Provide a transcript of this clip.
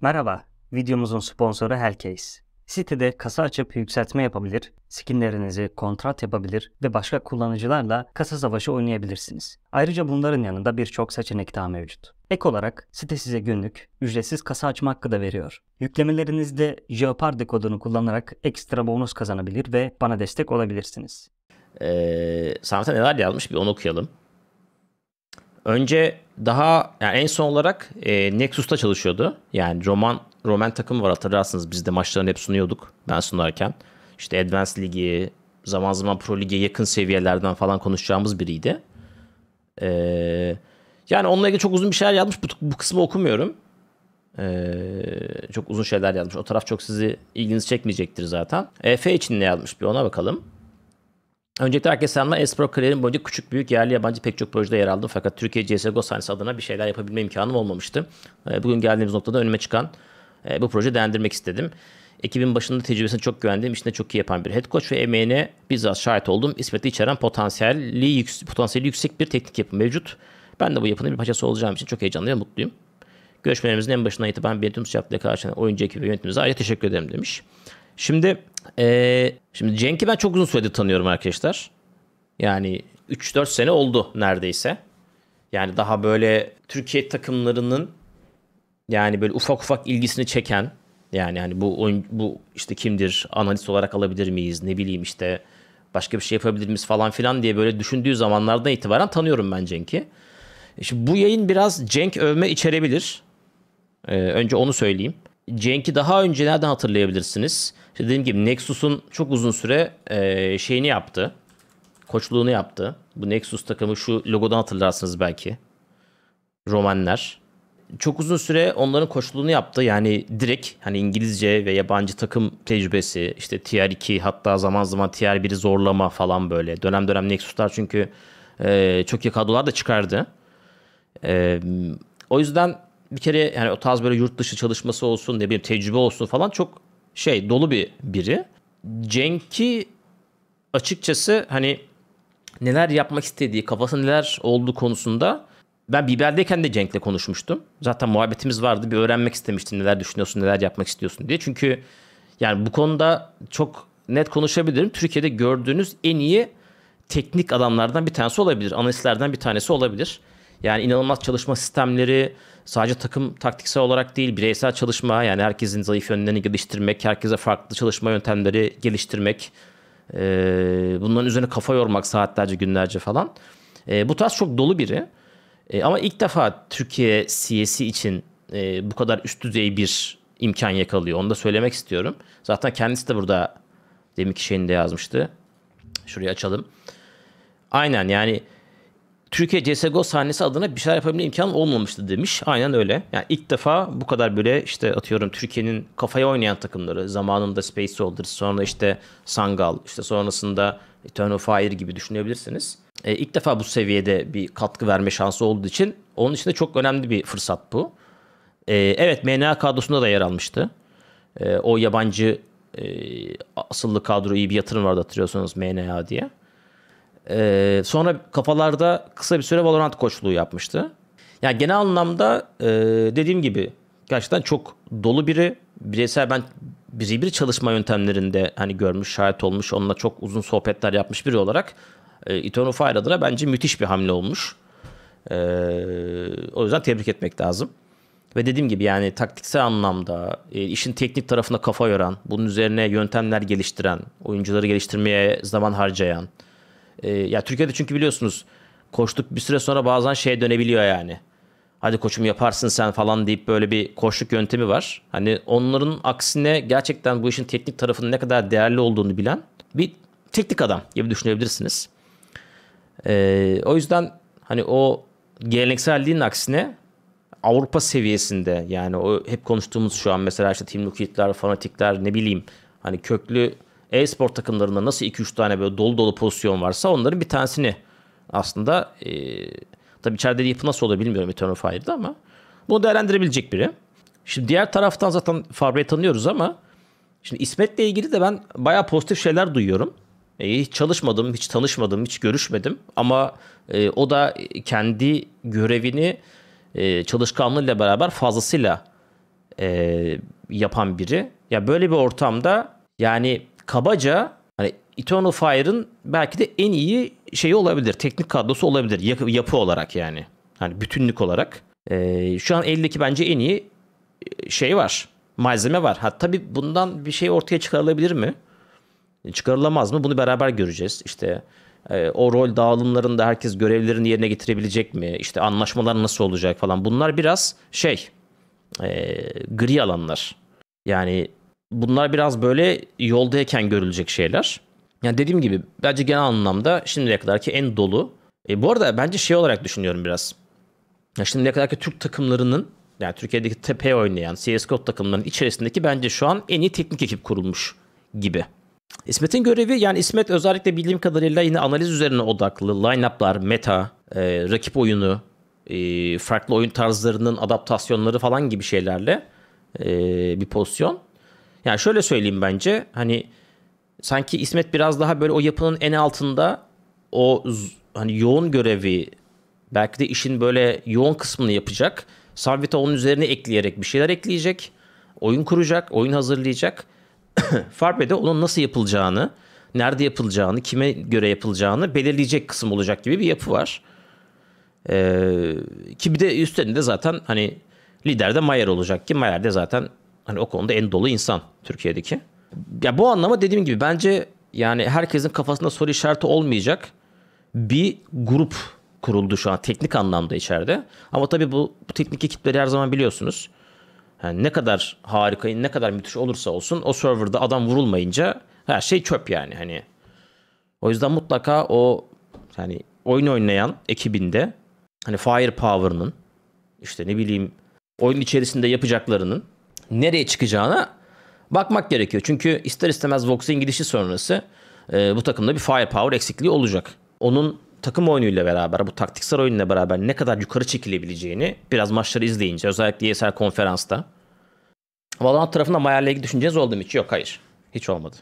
Merhaba, videomuzun sponsoru Hellcase. Sitede kasa açıp yükseltme yapabilir, skinlerinizi kontrat yapabilir ve başka kullanıcılarla kasa savaşı oynayabilirsiniz. Ayrıca bunların yanında birçok seçenek daha mevcut. Ek olarak site size günlük, ücretsiz kasa açma hakkı da veriyor. Yüklemelerinizde Jeopardy kodunu kullanarak ekstra bonus kazanabilir ve bana destek olabilirsiniz. Ee, Sanata neler yazmış bir onu okuyalım. Önce daha yani en son olarak e, Nexus'ta çalışıyordu. Yani Roman Roman takımı var hatırlarsınız biz de maçlarını hep sunuyorduk ben sunarken. İşte Advanced Ligi, zaman zaman Pro Lig'e yakın seviyelerden falan konuşacağımız biriydi. Ee, yani onunla ilgili çok uzun bir şeyler yazmış. Bu, bu kısmı okumuyorum. Ee, çok uzun şeyler yazmış. O taraf çok sizi ilginizi çekmeyecektir zaten. EF için ne yazmış bir ona bakalım. Öncelikle herkese selamlar. Espro kariyerim boyunca küçük büyük yerli yabancı pek çok projede yer aldım. Fakat Türkiye CSGO sahnesi adına bir şeyler yapabilme imkanım olmamıştı. Ee, bugün geldiğimiz noktada önüme çıkan e, bu proje değerlendirmek istedim. Ekibin başında tecrübesine çok güvendiğim, işini çok iyi yapan bir head coach ve emeğine bizzat şahit olduğum İsmet'i içeren potansiyelli, yüksek, potansiyeli yüksek bir teknik yapı mevcut. Ben de bu yapının bir parçası olacağım için çok heyecanlı ve mutluyum. Görüşmelerimizin en başından itibaren beni tüm sıcaklığıyla oyuncu ekibi ve yönetimimize ayrıca teşekkür ederim demiş. Şimdi e, şimdi Cenk'i ben çok uzun süredir tanıyorum arkadaşlar. Yani 3-4 sene oldu neredeyse. Yani daha böyle Türkiye takımlarının yani böyle ufak ufak ilgisini çeken yani hani bu oyun bu işte kimdir analist olarak alabilir miyiz ne bileyim işte başka bir şey yapabilir miyiz falan filan diye böyle düşündüğü zamanlardan itibaren tanıyorum ben Cenk'i. E şimdi bu yayın biraz Cenk övme içerebilir. Ee, önce onu söyleyeyim. Cenk'i daha önce nereden hatırlayabilirsiniz? İşte dediğim gibi Nexus'un çok uzun süre e, şeyini yaptı. Koçluğunu yaptı. Bu Nexus takımı şu logodan hatırlarsınız belki. Romanlar. Çok uzun süre onların koçluğunu yaptı. Yani direkt hani İngilizce ve yabancı takım tecrübesi işte tr 2 hatta zaman zaman tr 1'i zorlama falan böyle. Dönem dönem Nexus'lar çünkü e, çok iyi kadrolar da çıkardı. E, o yüzden bir kere yani o tarz böyle yurt dışı çalışması olsun ne bileyim tecrübe olsun falan çok şey dolu bir biri. Cenk'i açıkçası hani neler yapmak istediği, kafasında neler olduğu konusunda ben Biber'deyken de Cenk'le konuşmuştum. Zaten muhabbetimiz vardı. Bir öğrenmek istemiştim neler düşünüyorsun, neler yapmak istiyorsun diye. Çünkü yani bu konuda çok net konuşabilirim. Türkiye'de gördüğünüz en iyi teknik adamlardan bir tanesi olabilir. Analistlerden bir tanesi olabilir. Yani inanılmaz çalışma sistemleri sadece takım taktiksel olarak değil bireysel çalışma yani herkesin zayıf yönlerini geliştirmek, herkese farklı çalışma yöntemleri geliştirmek, e, bunların üzerine kafa yormak saatlerce günlerce falan. E, bu tarz çok dolu biri. E, ama ilk defa Türkiye CS e için e, bu kadar üst düzey bir imkan yakalıyor. Onu da söylemek istiyorum. Zaten kendisi de burada deminki şeyinde yazmıştı. Şurayı açalım. Aynen yani Türkiye CSGO sahnesi adına bir şeyler yapabilme imkanı olmamıştı demiş. Aynen öyle. Yani ilk defa bu kadar böyle işte atıyorum Türkiye'nin kafaya oynayan takımları zamanında Space Soldiers sonra işte Sangal işte sonrasında Turn of Fire gibi düşünebilirsiniz. E, ilk defa bu seviyede bir katkı verme şansı olduğu için onun için de çok önemli bir fırsat bu. E, evet MNA kadrosunda da yer almıştı. E, o yabancı e, asıllı kadro iyi bir yatırım vardı hatırlıyorsanız MNA diye. Ee, sonra kafalarda kısa bir süre Valorant koçluğu yapmıştı. Yani genel anlamda e, dediğim gibi gerçekten çok dolu biri. Bireysel ben birebir çalışma yöntemlerinde hani görmüş, şahit olmuş, onunla çok uzun sohbetler yapmış biri olarak e, Eternal Fire adına bence müthiş bir hamle olmuş. E, o yüzden tebrik etmek lazım. Ve dediğim gibi yani taktiksel anlamda e, işin teknik tarafına kafa yoran, bunun üzerine yöntemler geliştiren, oyuncuları geliştirmeye zaman harcayan, ee, ya Türkiye'de çünkü biliyorsunuz koştuk bir süre sonra bazen şeye dönebiliyor yani. Hadi koçum yaparsın sen falan deyip böyle bir koçluk yöntemi var. Hani onların aksine gerçekten bu işin teknik tarafının ne kadar değerli olduğunu bilen bir teknik adam gibi düşünebilirsiniz. Ee, o yüzden hani o gelenekselliğin aksine Avrupa seviyesinde yani o hep konuştuğumuz şu an mesela işte Team Liquid'ler, fanatikler ne bileyim hani köklü e-spor takımlarında nasıl 2-3 tane böyle dolu dolu pozisyon varsa onların bir tanesini aslında e, tabii içeride yapı nasıl olur bilmiyorum Return of Fire'da ama bunu değerlendirebilecek biri. Şimdi diğer taraftan zaten Fabre'yi tanıyoruz ama şimdi İsmet'le ilgili de ben bayağı pozitif şeyler duyuyorum. E, hiç çalışmadım, hiç tanışmadım, hiç görüşmedim ama e, o da kendi görevini e, çalışkanlığıyla beraber fazlasıyla e, yapan biri. Ya böyle bir ortamda yani kabaca hani Eternal Fire'ın belki de en iyi şeyi olabilir. Teknik kadrosu olabilir. Yapı, yapı olarak yani. Hani bütünlük olarak. Ee, şu an eldeki bence en iyi e, şey var. Malzeme var. Ha tabii bundan bir şey ortaya çıkarılabilir mi? E, çıkarılamaz mı? Bunu beraber göreceğiz. İşte e, o rol dağılımlarında herkes görevlerini yerine getirebilecek mi? İşte anlaşmalar nasıl olacak falan. Bunlar biraz şey e, gri alanlar. Yani bunlar biraz böyle yoldayken görülecek şeyler. Yani dediğim gibi bence genel anlamda şimdiye kadarki en dolu. E, bu arada bence şey olarak düşünüyorum biraz. Ya şimdiye kadarki Türk takımlarının yani Türkiye'deki tepe oynayan CSGO takımlarının içerisindeki bence şu an en iyi teknik ekip kurulmuş gibi. İsmet'in görevi yani İsmet özellikle bildiğim kadarıyla yine analiz üzerine odaklı. Line-up'lar, meta, e, rakip oyunu, e, farklı oyun tarzlarının adaptasyonları falan gibi şeylerle e, bir pozisyon. Yani şöyle söyleyeyim bence hani sanki İsmet biraz daha böyle o yapının en altında o hani yoğun görevi belki de işin böyle yoğun kısmını yapacak. Sarvita onun üzerine ekleyerek bir şeyler ekleyecek. Oyun kuracak, oyun hazırlayacak. Farbe de onun nasıl yapılacağını, nerede yapılacağını, kime göre yapılacağını belirleyecek kısım olacak gibi bir yapı var. Ee, ki bir de üstlerinde zaten hani lider de Mayer olacak ki Mayer de zaten hani o konuda en dolu insan Türkiye'deki. Ya bu anlama dediğim gibi bence yani herkesin kafasında soru işareti olmayacak bir grup kuruldu şu an teknik anlamda içeride. Ama tabii bu, bu teknik ekipleri her zaman biliyorsunuz. Yani ne kadar harika, ne kadar müthiş olursa olsun o serverda adam vurulmayınca her şey çöp yani hani. O yüzden mutlaka o yani oyun oynayan ekibinde hani firepower'ının işte ne bileyim oyun içerisinde yapacaklarının nereye çıkacağına bakmak gerekiyor. Çünkü ister istemez Vox'in gidişi sonrası e, bu takımda bir firepower eksikliği olacak. Onun takım oyunuyla beraber, bu taktiksel oyunla beraber ne kadar yukarı çekilebileceğini biraz maçları izleyince, özellikle ESL konferansta. Valorant tarafında Mayer'le ilgili düşünceniz oldu mu hiç? Yok, hayır. Hiç olmadı.